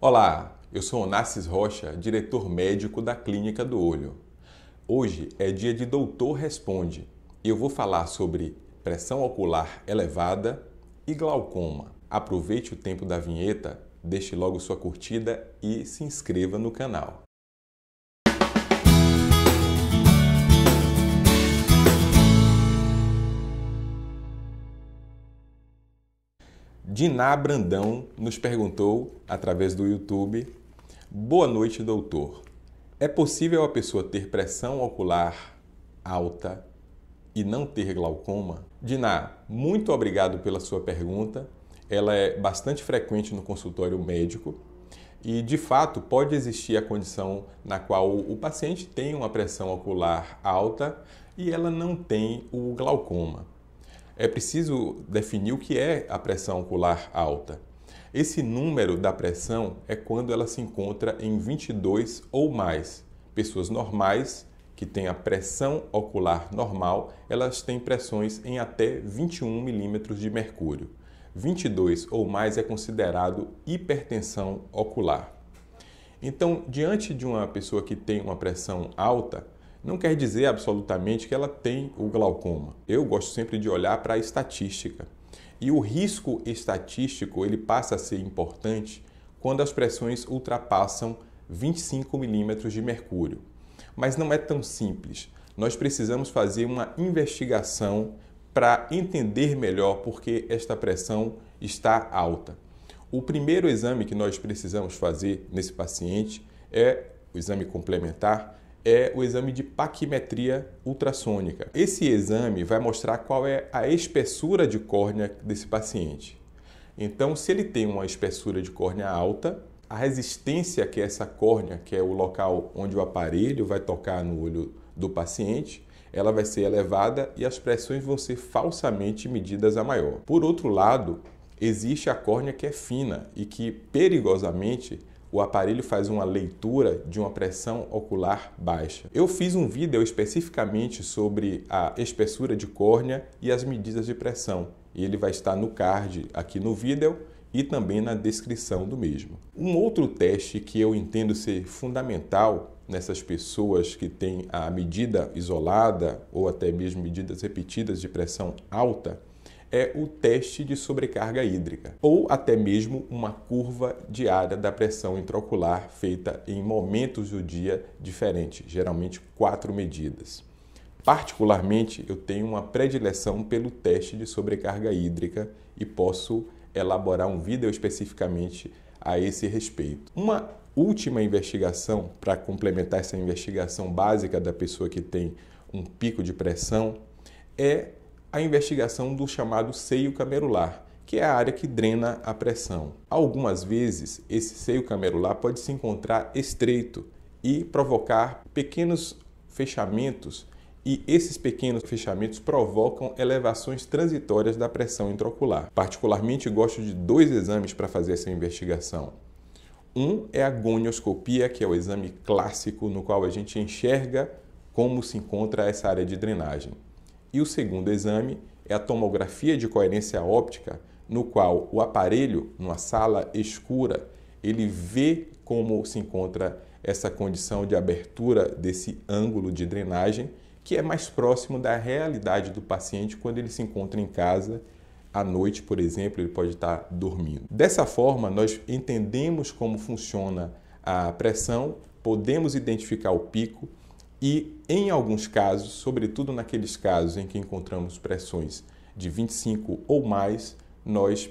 Olá, eu sou Onassis Rocha, diretor médico da Clínica do Olho. Hoje é dia de Doutor Responde e eu vou falar sobre pressão ocular elevada e glaucoma. Aproveite o tempo da vinheta, deixe logo sua curtida e se inscreva no canal. Diná Brandão nos perguntou, através do YouTube, Boa noite, doutor. É possível a pessoa ter pressão ocular alta e não ter glaucoma? Diná, muito obrigado pela sua pergunta. Ela é bastante frequente no consultório médico e, de fato, pode existir a condição na qual o paciente tem uma pressão ocular alta e ela não tem o glaucoma é preciso definir o que é a pressão ocular alta. Esse número da pressão é quando ela se encontra em 22 ou mais. Pessoas normais que têm a pressão ocular normal, elas têm pressões em até 21 milímetros de mercúrio. 22 ou mais é considerado hipertensão ocular. Então, diante de uma pessoa que tem uma pressão alta, não quer dizer absolutamente que ela tem o glaucoma. Eu gosto sempre de olhar para a estatística. E o risco estatístico ele passa a ser importante quando as pressões ultrapassam 25 milímetros de mercúrio. Mas não é tão simples. Nós precisamos fazer uma investigação para entender melhor por que esta pressão está alta. O primeiro exame que nós precisamos fazer nesse paciente é o exame complementar, é o exame de paquimetria ultrassônica. Esse exame vai mostrar qual é a espessura de córnea desse paciente. Então, se ele tem uma espessura de córnea alta, a resistência que é essa córnea, que é o local onde o aparelho vai tocar no olho do paciente, ela vai ser elevada e as pressões vão ser falsamente medidas a maior. Por outro lado, existe a córnea que é fina e que perigosamente o aparelho faz uma leitura de uma pressão ocular baixa. Eu fiz um vídeo especificamente sobre a espessura de córnea e as medidas de pressão. ele vai estar no card aqui no vídeo e também na descrição do mesmo. Um outro teste que eu entendo ser fundamental nessas pessoas que têm a medida isolada ou até mesmo medidas repetidas de pressão alta é o teste de sobrecarga hídrica, ou até mesmo uma curva diária da pressão intraocular feita em momentos do dia diferentes, geralmente quatro medidas. Particularmente, eu tenho uma predileção pelo teste de sobrecarga hídrica e posso elaborar um vídeo especificamente a esse respeito. Uma última investigação, para complementar essa investigação básica da pessoa que tem um pico de pressão, é a investigação do chamado seio camerular, que é a área que drena a pressão. Algumas vezes, esse seio camerular pode se encontrar estreito e provocar pequenos fechamentos, e esses pequenos fechamentos provocam elevações transitórias da pressão intraocular. Particularmente, gosto de dois exames para fazer essa investigação. Um é a gonioscopia, que é o exame clássico no qual a gente enxerga como se encontra essa área de drenagem. E o segundo exame é a tomografia de coerência óptica, no qual o aparelho, numa sala escura, ele vê como se encontra essa condição de abertura desse ângulo de drenagem, que é mais próximo da realidade do paciente quando ele se encontra em casa à noite, por exemplo, ele pode estar dormindo. Dessa forma, nós entendemos como funciona a pressão, podemos identificar o pico e, em alguns casos, sobretudo naqueles casos em que encontramos pressões de 25 ou mais, nós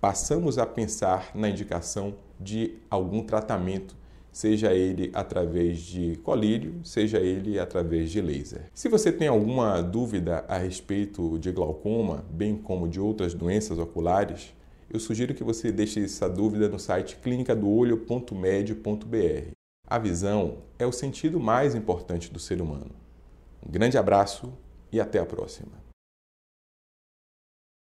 passamos a pensar na indicação de algum tratamento, seja ele através de colírio, seja ele através de laser. Se você tem alguma dúvida a respeito de glaucoma, bem como de outras doenças oculares, eu sugiro que você deixe essa dúvida no site clinicadoolho.med.br. A visão é o sentido mais importante do ser humano. Um grande abraço e até a próxima.